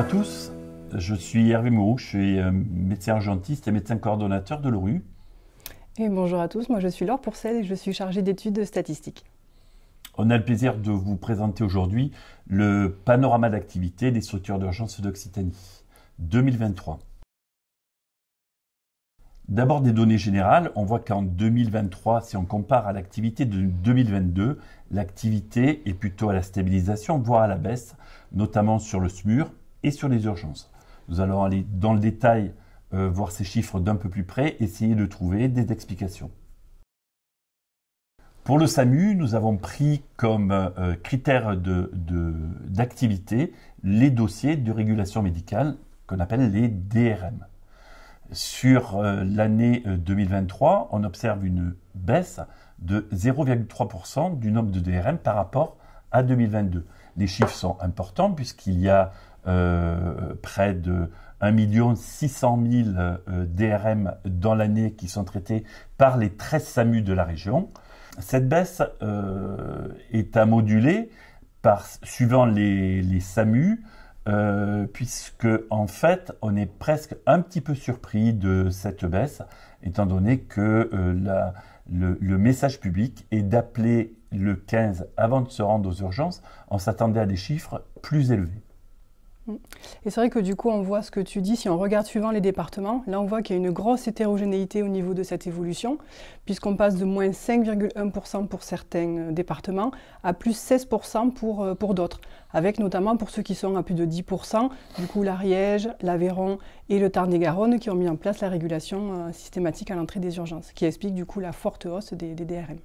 Bonjour à tous, je suis Hervé Mourou, je suis euh, médecin urgentiste et médecin coordonnateur de l'ORU. Et bonjour à tous, moi je suis Laure Pourcel et je suis chargée d'études statistiques. On a le plaisir de vous présenter aujourd'hui le panorama d'activité des structures d'urgence d'Occitanie 2023. D'abord des données générales, on voit qu'en 2023, si on compare à l'activité de 2022, l'activité est plutôt à la stabilisation, voire à la baisse, notamment sur le SMUR, et sur les urgences. Nous allons aller dans le détail, euh, voir ces chiffres d'un peu plus près, essayer de trouver des explications. Pour le SAMU, nous avons pris comme euh, critère d'activité de, les dossiers de régulation médicale qu'on appelle les DRM. Sur euh, l'année 2023, on observe une baisse de 0,3% du nombre de DRM par rapport à 2022. Les chiffres sont importants puisqu'il y a euh, près de 1 600 000 DRM dans l'année qui sont traités par les 13 SAMU de la région. Cette baisse euh, est à moduler par, suivant les, SAMU, euh, puisque en fait on est presque un petit peu surpris de cette baisse, étant donné que le, le message public est d'appeler le 15 avant de se rendre aux urgences, on s'attendait à des chiffres plus élevés. Mm. Et c'est vrai que du coup, on voit ce que tu dis, si on regarde suivant les départements, là on voit qu'il y a une grosse hétérogénéité au niveau de cette évolution, puisqu'on passe de moins 5,1% pour certains euh, départements à plus 16% euh, pour, d'autres, avec notamment pour ceux qui sont à plus de 10%, du coup l'Ariège, l'Aveyron et le Tarn-et-Garonne qui ont mis en place la régulation euh, systématique à l'entrée des urgences, qui explique du coup la forte hausse des DRM.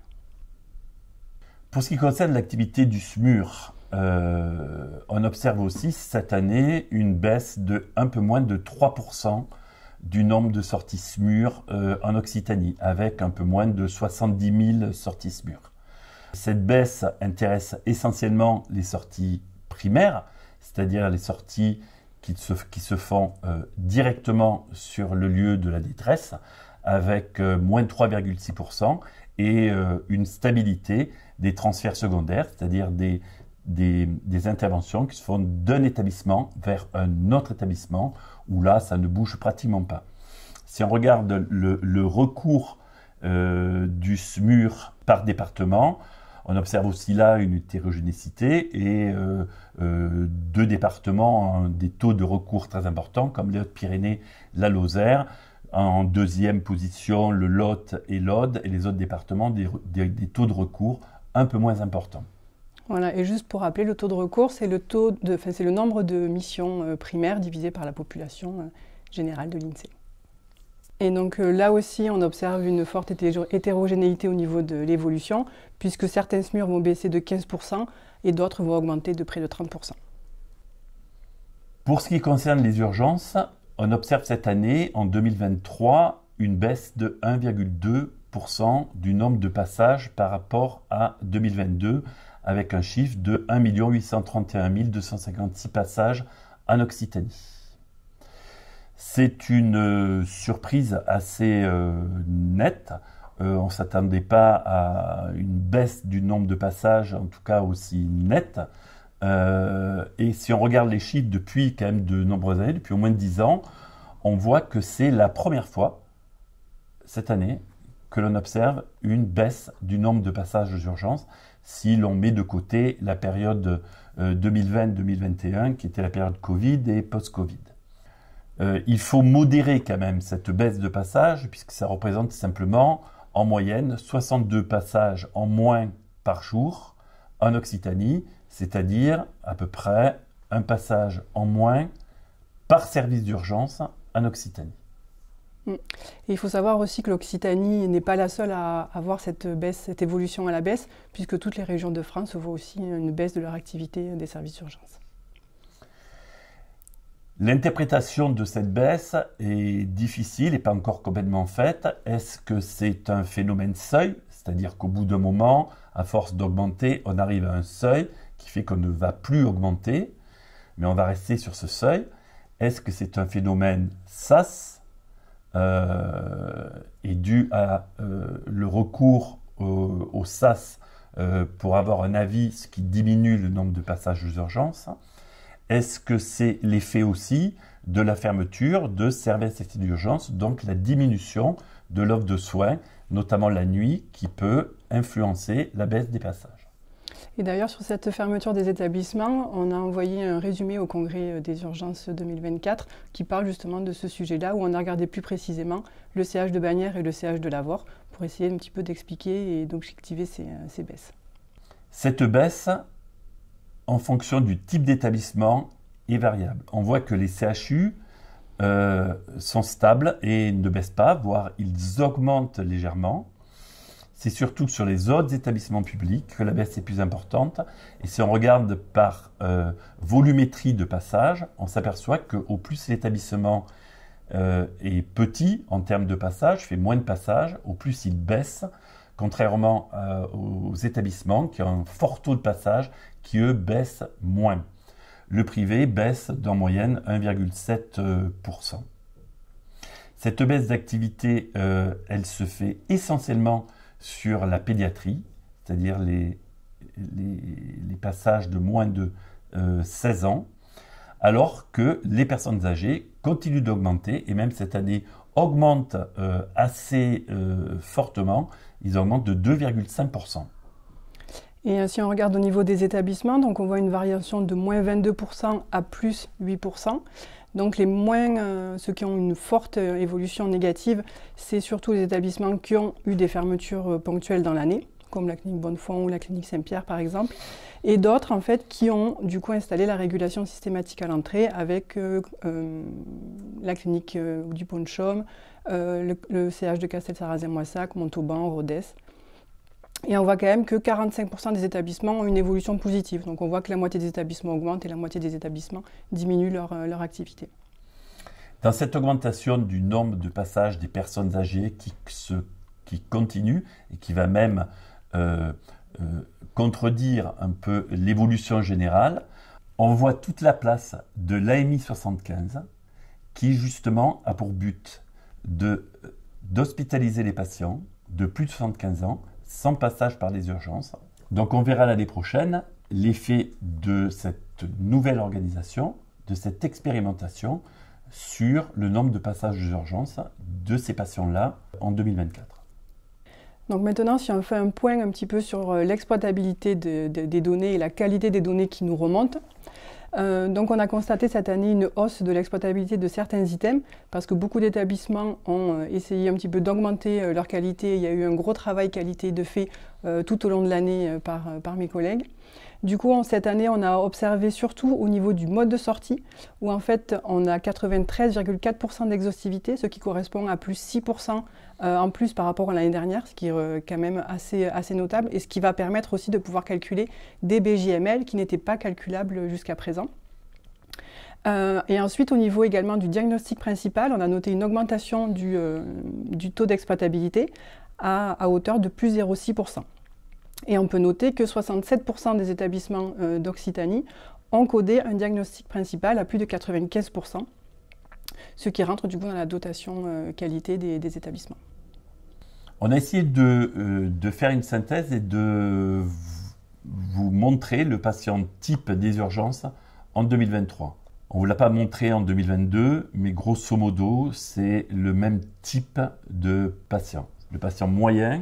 Pour ce qui concerne l'activité du SMUR, euh, on observe aussi cette année une baisse de un peu moins de 3% du nombre de sorties SMUR euh, en Occitanie, avec un peu moins de 70 000 sorties SMUR. Cette baisse intéresse essentiellement les sorties primaires, c'est-à-dire les sorties qui se, font euh, directement sur le lieu de la détresse, avec moins de 3,6% et une stabilité des transferts secondaires, c'est-à-dire des, des, interventions qui se font d'un établissement vers un autre établissement, où là, ça ne bouge pratiquement pas. Si on regarde le, recours euh, du SMUR par département, on observe aussi là une hétérogénéité et euh, euh, deux départements ont des taux de recours très importants, comme les Hautes-Pyrénées, la Lozère, en deuxième position le Lot et l'Aude, et les autres départements des taux de recours un peu moins importants. Voilà, et juste pour rappeler, le taux de recours, c'est le, nombre de missions euh, primaires divisé par la population euh, générale de l'INSEE. Et donc euh, là aussi, on observe une forte hétérogénéité au niveau de l'évolution, puisque certaines SMUR vont baisser de 15% et d'autres vont augmenter de près de 30%. Pour ce qui concerne les urgences, on observe cette année, en 2023, une baisse de 1,2% du nombre de passages par rapport à 2022, avec un chiffre de 1 831 256 passages en Occitanie. C'est une euh, surprise assez euh, nette. Euh, on ne s'attendait pas à une baisse du nombre de passages, en tout cas aussi nette. et si on regarde les chiffres depuis quand même de nombreuses années, depuis au moins 10 ans, on voit que c'est la première fois cette année que l'on observe une baisse du nombre de passages aux urgences si l'on met de côté la période 2020-2021 euh, qui était la période Covid et post-Covid. Euh, il faut modérer quand même cette baisse de passage puisque ça représente simplement en moyenne 62 passages en moins par jour en Occitanie, c'est-à-dire à peu près un passage en moins par service d'urgence en Occitanie. Mm. il faut savoir aussi que l'Occitanie n'est pas la seule à avoir cette baisse, cette évolution à la baisse, puisque toutes les régions de France voient aussi une baisse de leur activité des services d'urgence. L'interprétation de cette baisse est difficile et pas encore complètement faite. Est-ce que c'est un phénomène seuil, c'est-à-dire qu'au bout d'un moment, à force d'augmenter, on arrive à un seuil qui fait qu'on ne va plus augmenter, mais on va rester sur ce seuil Est-ce que c'est un phénomène SAS, est euh, dû à euh, le recours au, au SAS euh, pour avoir un avis, ce qui diminue le nombre de passages aux urgences Est-ce que c'est l'effet aussi de la fermeture de services d'urgence, donc la diminution de l'offre de soins, notamment la nuit, qui peut influencer la baisse des passages et d'ailleurs, sur cette fermeture des établissements, on a envoyé un résumé au Congrès euh, des urgences 2024 qui parle justement de ce sujet-là, où on a regardé plus précisément le CH de Bagnères et le CH de Lavoir pour essayer un petit peu d'expliquer et d'objectiver ces, euh, ces baisses. Cette baisse, en fonction du type d'établissement, est variable. On voit que les CHU euh, sont stables et ne baissent pas, voire ils augmentent légèrement. C'est surtout sur les autres établissements publics que la baisse est plus importante. Et si on regarde par euh, volumétrie de passage, on s'aperçoit qu'au plus l'établissement euh, est petit en termes de passage, fait moins de passage, au plus il baisse, contrairement euh, aux établissements qui ont un fort taux de passage qui, eux, baissent moins. Le privé baisse d'en moyenne 1,7%. Cette baisse d'activité, elle se fait essentiellement sur la pédiatrie, c'est-à-dire les, passages de moins de 16 euh, ans, alors que les personnes âgées continuent d'augmenter et même cette année augmentent euh, assez euh, fortement. Ils augmentent de 2,5%. Et si on regarde au niveau des établissements, donc on voit une variation de moins 22% à plus 8%. Donc euh, ceux qui ont une forte euh, évolution négative, c'est surtout les établissements qui ont eu des fermetures euh, ponctuelles dans l'année, comme la clinique Bonnefond ou la clinique Saint-Pierre par exemple, et d'autres en fait qui ont du coup installé la régulation systématique à l'entrée avec la clinique du pont le, le, CH de Castel-Sarrazin-Moissac, Montauban, Rodez. Et on voit quand même que 45% des établissements ont une évolution positive. Donc on voit que la moitié des établissements augmentent et la moitié des établissements diminuent leur, euh, leur activité. Dans cette augmentation du nombre de passages des personnes âgées qui, se, qui continue et qui va même euh, euh, contredire un peu l'évolution générale, on voit toute la place de l'AMI 75 qui justement a pour but de d'hospitaliser les patients de plus de 75 ans sans passage par les urgences. Donc on verra l'année prochaine l'effet de cette nouvelle organisation, de cette expérimentation sur le nombre de passages d'urgence de ces patients-là en 2024. Donc maintenant, si on fait un point un petit peu sur euh, l'exploitabilité des données et la qualité des données qui nous remontent, euh, donc on a constaté cette année une hausse de l'exploitabilité de certains items parce que beaucoup d'établissements ont euh, essayé un petit peu d'augmenter euh, leur qualité. Il y a eu un gros travail qualité de fait tout au long de l'année par mes collègues. Du coup, en cette année, on a observé surtout au niveau du mode de sortie, où en fait, on a 93,4% d'exhaustivité, ce qui correspond à plus 6% euh, en plus par rapport à l'année dernière, ce qui est euh, quand même assez, notable, et ce qui va permettre aussi de pouvoir calculer des BJML qui n'étaient pas calculables jusqu'à présent. Euh, et ensuite, au niveau également du diagnostic principal, on a noté une augmentation du, taux d'exploitabilité à, à, hauteur de plus 0,6%. Et on peut noter que 67% des établissements euh, d'Occitanie ont codé un diagnostic principal à plus de 95%, ce qui rentre du coup dans la dotation euh, qualité des, établissements. On a essayé de, euh, de, faire une synthèse et de vous montrer le patient type des urgences en 2023. On ne vous l'a pas montré en 2022, mais grosso modo, c'est le même type de patient. Le patient moyen,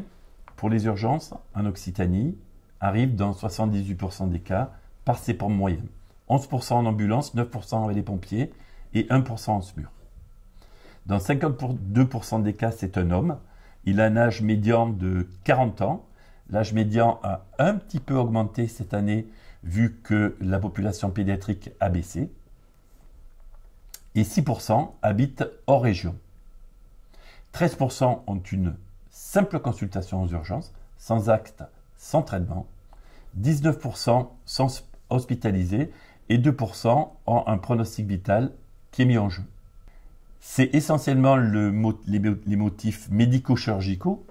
pour les urgences, en Occitanie, arrive dans 78% des cas par ces pompes moyennes. 11% en ambulance, 9% avec les pompiers et 1% en SMUR. Dans 52% des cas, c'est un homme. Il a un âge médian de 40 ans. L'âge médian a un petit peu augmenté cette année vu que la population pédiatrique a baissé. Et 6% habitent hors région. 13% ont une simple consultation aux urgences, sans acte, sans traitement. 19% sont hospitalisés et 2% ont un pronostic vital qui est mis en jeu. C'est essentiellement les, motifs médico-chirurgicaux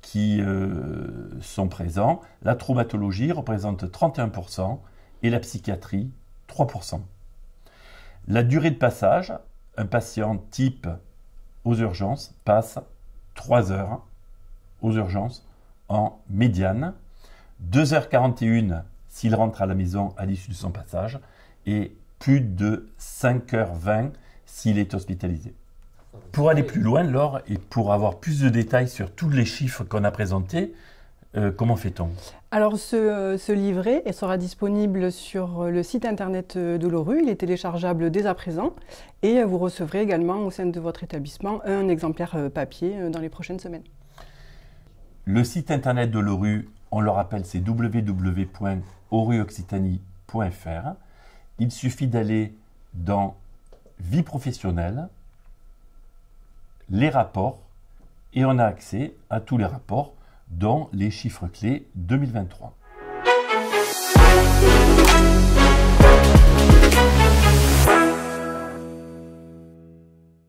qui euh, sont présents. La traumatologie représente 31% et la psychiatrie 3%. La durée de passage, un patient type aux urgences passe 3 heures aux urgences en médiane. 2h41 s'il rentre à la maison à l'issue de son passage et plus de 5h20 s'il est hospitalisé. Pour aller plus loin, Laure, et pour avoir plus de détails sur tous les chiffres qu'on a présentés, euh, comment fait-on Alors, ce, euh, ce, livret sera disponible sur le site internet euh, de l'ORU. Il est téléchargeable dès à présent. Et vous recevrez également au sein de votre établissement un exemplaire papier dans les prochaines semaines. Le site internet de l'ORU, on le rappelle, c'est www.oruoccitanie.fr. Il suffit d'aller dans Vie professionnelle, les rapports, et on a accès à tous les rapports, dans les chiffres clés 2023.